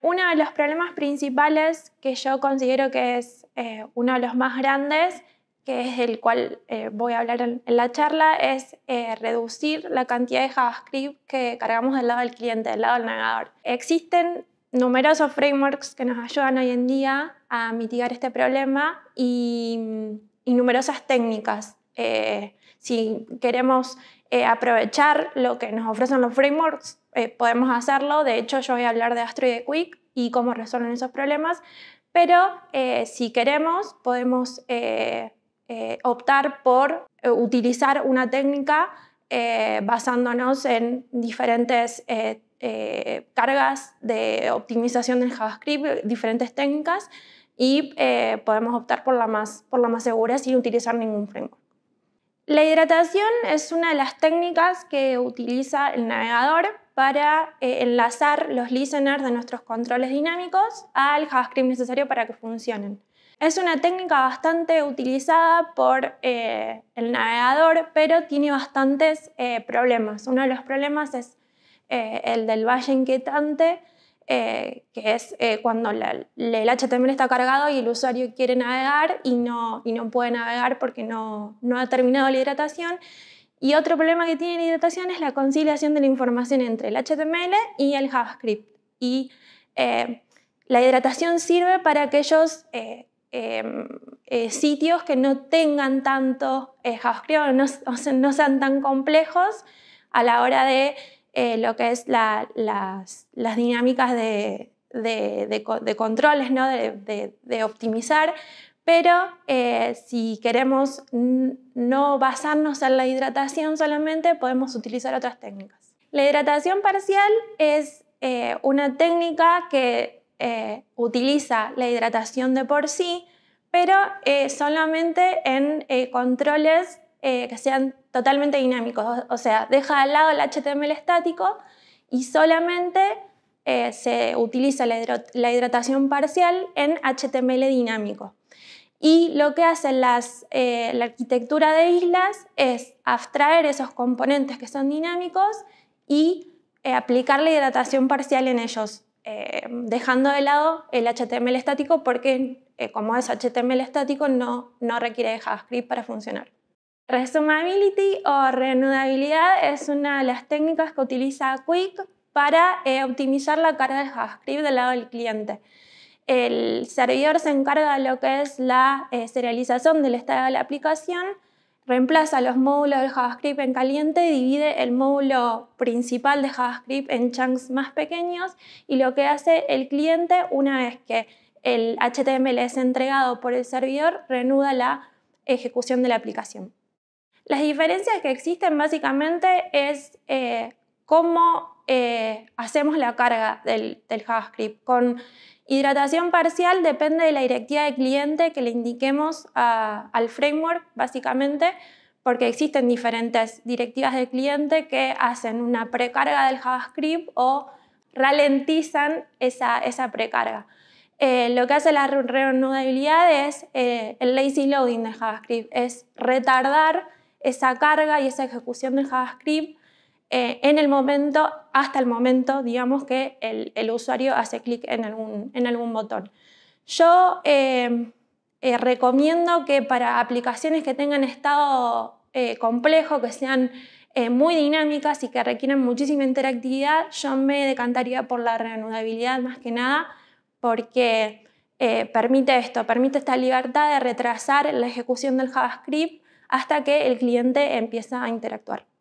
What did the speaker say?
Uno de los problemas principales que yo considero que es eh, uno de los más grandes, que es el cual eh, voy a hablar en, la charla, es eh, reducir la cantidad de JavaScript que cargamos del lado del cliente, del lado del navegador. Existen numerosos frameworks que nos ayudan hoy en día a mitigar este problema y numerosas técnicas. si queremos aprovechar lo que nos ofrecen los frameworks, eh, podemos hacerlo. De hecho, yo voy a hablar de Astro y de Quick y cómo resuelven esos problemas. Pero eh, si queremos, podemos eh, optar por utilizar una técnica basándonos en diferentes cargas de optimización del JavaScript, diferentes técnicas, y podemos optar por la, más, por la más segura sin utilizar ningún framework. La hidratación es una de las técnicas que utiliza el navegador para eh, enlazar los listeners de nuestros controles dinámicos al JavaScript necesario para que funcionen. Es una técnica bastante utilizada por eh, el navegador, pero tiene bastantes eh, problemas. Uno de los problemas es el del valle inquietante, que es cuando el HTML está cargado y el usuario quiere navegar y no, y no puede navegar porque no, no ha terminado la hidratación y otro problema que tiene la hidratación es la conciliación de la información entre el HTML y el JavaScript. Y eh, la hidratación sirve para aquellos eh, em, eh, sitios que no tengan tanto JavaScript o no, sean tan complejos a la hora de lo que es las, dinámicas de, controles, ¿no? de optimizar pero eh, si queremos no basarnos en la hidratación solamente, podemos utilizar otras técnicas. La hidratación parcial es eh, una técnica que eh, utiliza la hidratación de por sí, pero solamente en controles que sean totalmente dinámicos. o sea, deja al lado el HTML estático y solamente eh, se utiliza la, hidratación parcial en HTML dinámico. Y lo que hace eh, la arquitectura de islas es abstraer esos componentes que son dinámicos y eh, aplicar la hidratación parcial en ellos, dejando de lado el HTML estático porque como es HTML estático no, requiere de JavaScript para funcionar. Resumability o reanudabilidad es una de las técnicas que utiliza Quick para eh, optimizar la carga de JavaScript del lado del cliente. El servidor se encarga de lo que es la eh, serialización del estado de la aplicación, reemplaza los módulos de JavaScript en caliente, divide el módulo principal de JavaScript en chunks más pequeños y lo que hace el cliente una vez que el HTML es entregado por el servidor, reanuda la ejecución de la aplicación. Las diferencias que existen básicamente es eh, cómo eh, hacemos la carga del, JavaScript. Con hidratación parcial depende de la directiva de cliente que le indiquemos al framework, básicamente, porque existen diferentes directivas de cliente que hacen una precarga del JavaScript o ralentizan esa, esa precarga. Eh, lo que hace la reanudabilidad es eh, el lazy loading del JavaScript, es retardar esa carga y esa ejecución del JavaScript eh, en el momento, hasta el momento, digamos que el, usuario hace clic en algún, en algún botón. Yo eh, eh, recomiendo que para aplicaciones que tengan estado complejo, que sean muy dinámicas y que requieran muchísima interactividad, yo me decantaría por la reanudabilidad más que nada, porque permite esto, permite esta libertad de retrasar la ejecución del JavaScript hasta que el cliente empieza a interactuar.